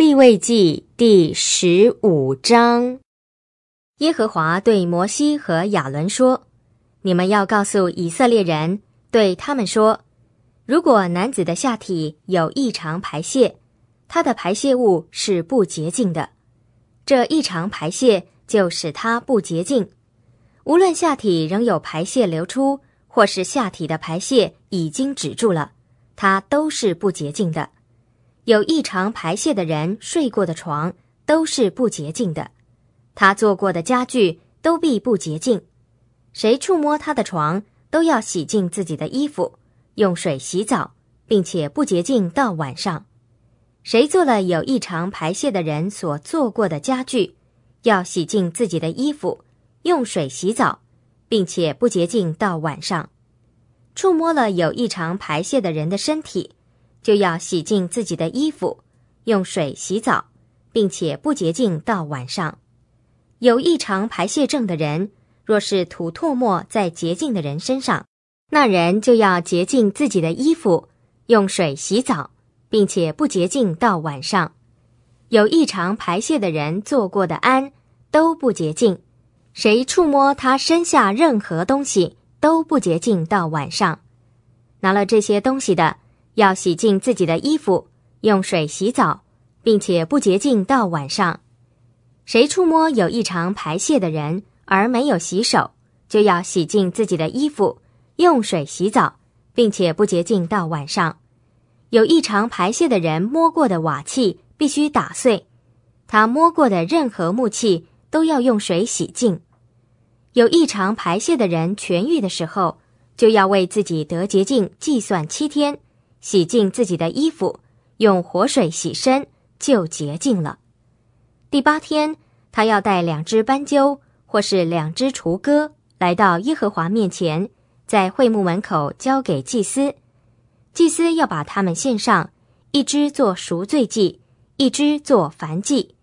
立位记第十五章，耶和华对摩西和亚伦说：“你们要告诉以色列人，对他们说：如果男子的下体有异常排泄，他的排泄物是不洁净的。这异常排泄就使他不洁净。无论下体仍有排泄流出，或是下体的排泄已经止住了，他都是不洁净的。”有异常排泄的人睡过的床都是不洁净的，他坐过的家具都必不洁净。谁触摸他的床，都要洗净自己的衣服，用水洗澡，并且不洁净到晚上。谁做了有异常排泄的人所做过的家具，要洗净自己的衣服，用水洗澡，并且不洁净到晚上。触摸了有异常排泄的人的身体。就要洗净自己的衣服，用水洗澡，并且不洁净到晚上。有异常排泄症的人，若是吐唾沫在洁净的人身上，那人就要洁净自己的衣服，用水洗澡，并且不洁净到晚上。有异常排泄的人做过的安都不洁净，谁触摸他身下任何东西都不洁净到晚上。拿了这些东西的。要洗净自己的衣服，用水洗澡，并且不洁净到晚上。谁触摸有异常排泄的人而没有洗手，就要洗净自己的衣服，用水洗澡，并且不洁净到晚上。有异常排泄的人摸过的瓦器必须打碎，他摸过的任何木器都要用水洗净。有异常排泄的人痊愈的时候，就要为自己得洁净计算七天。洗净自己的衣服，用活水洗身，就洁净了。第八天，他要带两只斑鸠或是两只雏鸽来到耶和华面前，在会幕门口交给祭司。祭司要把他们献上，一只做赎罪祭，一只做燔祭。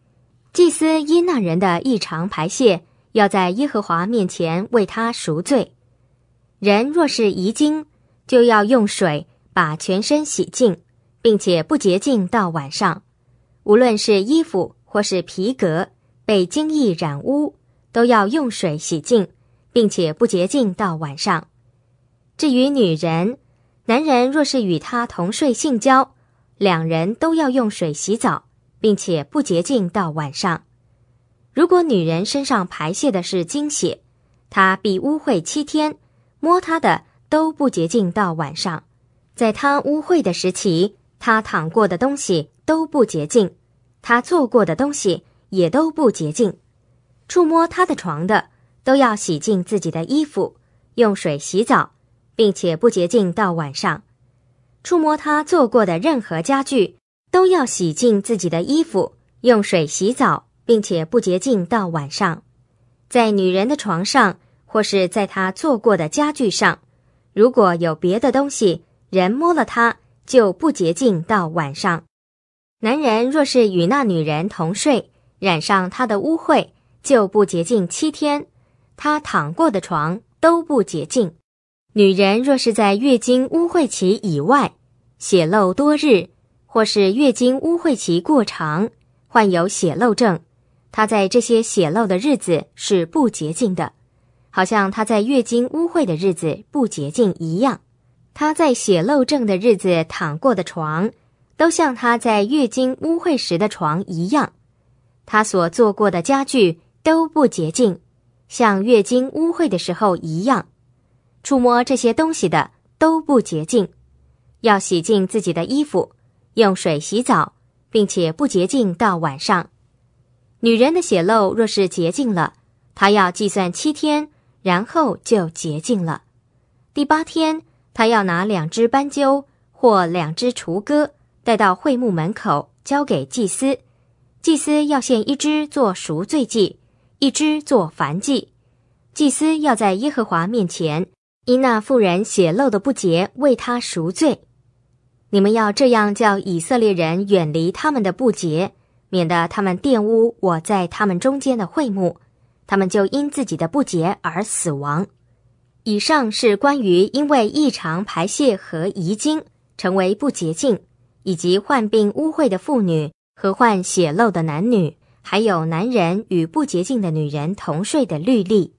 祭司因那人的异常排泄，要在耶和华面前为他赎罪。人若是遗精，就要用水。把全身洗净，并且不洁净到晚上。无论是衣服或是皮革被精液染污，都要用水洗净，并且不洁净到晚上。至于女人、男人，若是与她同睡性交，两人都要用水洗澡，并且不洁净到晚上。如果女人身上排泄的是精血，她必污秽七天，摸她的都不洁净到晚上。在他污秽的时期，他躺过的东西都不洁净，他坐过的东西也都不洁净。触摸他的床的都要洗净自己的衣服，用水洗澡，并且不洁净到晚上。触摸他做过的任何家具都要洗净自己的衣服，用水洗澡，并且不洁净到晚上。在女人的床上或是在他做过的家具上，如果有别的东西。人摸了它就不洁净。到晚上，男人若是与那女人同睡，染上她的污秽就不洁净七天。他躺过的床都不洁净。女人若是在月经污秽期以外血漏多日，或是月经污秽期过长，患有血漏症，她在这些血漏的日子是不洁净的，好像她在月经污秽的日子不洁净一样。他在血漏症的日子躺过的床，都像他在月经污秽时的床一样；他所做过的家具都不洁净，像月经污秽的时候一样。触摸这些东西的都不洁净，要洗净自己的衣服，用水洗澡，并且不洁净到晚上。女人的血漏若是洁净了，她要计算七天，然后就洁净了。第八天。他要拿两只斑鸠或两只雏鸽带到会幕门口，交给祭司。祭司要献一只做赎罪祭，一只做燔祭。祭司要在耶和华面前，因那妇人血漏的不洁为他赎罪。你们要这样叫以色列人远离他们的不洁，免得他们玷污我在他们中间的会幕，他们就因自己的不洁而死亡。以上是关于因为异常排泄和遗精成为不洁净，以及患病污秽的妇女和患血漏的男女，还有男人与不洁净的女人同睡的律例。